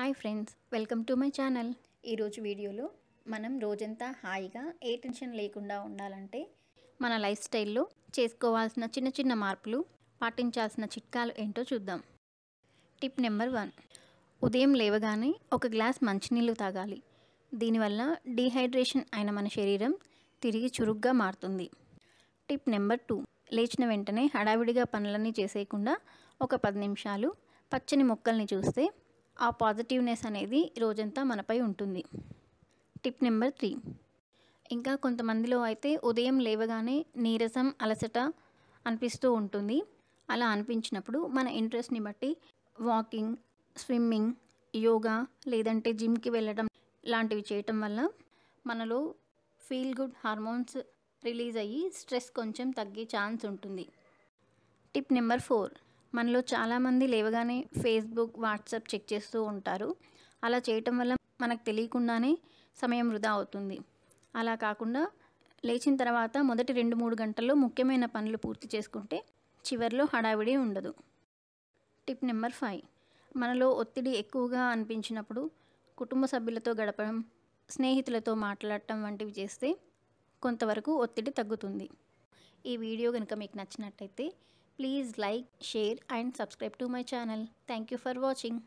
Hi friends welcome to my channel ఈరోజు వీడియోలో మనం రోజంతా హాయిగా ఏ టెన్షన్ లేకుండా ఉండాలంటే మన లైఫ్ స్టైల్లో చేసుకోవాల్సిన చిన్న చిన్న మార్పులు పాటించాల్సిన చిట్కాలు ఏంటో చూద్దాం టిప్ నెంబర్ వన్ ఉదయం లేవగానే ఒక గ్లాస్ మంచినీళ్ళు తాగాలి దీనివల్ల డీహైడ్రేషన్ అయిన మన శరీరం తిరిగి చురుగ్గా మారుతుంది టిప్ నెంబర్ టూ లేచిన వెంటనే హడావిడిగా పనులన్నీ చేసేయకుండా ఒక పది నిమిషాలు పచ్చని మొక్కల్ని చూస్తే ఆ పాజిటివ్నెస్ అనేది రోజంతా మనపై ఉంటుంది టిప్ నెంబర్ త్రీ ఇంకా కొంతమందిలో అయితే ఉదయం లేవగానే నీరసం అలసట అనిపిస్తూ ఉంటుంది అలా అనిపించినప్పుడు మన ఇంట్రెస్ట్ని బట్టి వాకింగ్ స్విమ్మింగ్ యోగా లేదంటే జిమ్కి వెళ్ళడం లాంటివి చేయటం వల్ల మనలో ఫీల్ గుడ్ హార్మోన్స్ రిలీజ్ అయ్యి స్ట్రెస్ కొంచెం తగ్గే ఛాన్స్ ఉంటుంది టిప్ నెంబర్ ఫోర్ మనలో చాలామంది లేవగానే ఫేస్బుక్ వాట్సాప్ చెక్ చేస్తూ ఉంటారు అలా చేయటం వల్ల మనకు తెలియకుండానే సమయం వృధా అవుతుంది అలా కాకుండా లేచిన తర్వాత మొదటి రెండు మూడు గంటల్లో ముఖ్యమైన పనులు పూర్తి చేసుకుంటే చివరిలో హడావిడి ఉండదు టిప్ నెంబర్ ఫైవ్ మనలో ఒత్తిడి ఎక్కువగా అనిపించినప్పుడు కుటుంబ సభ్యులతో గడపడం స్నేహితులతో మాట్లాడటం వంటివి చేస్తే కొంతవరకు ఒత్తిడి తగ్గుతుంది ఈ వీడియో కనుక మీకు నచ్చినట్టయితే Please like, share and subscribe to my channel. Thank you for watching.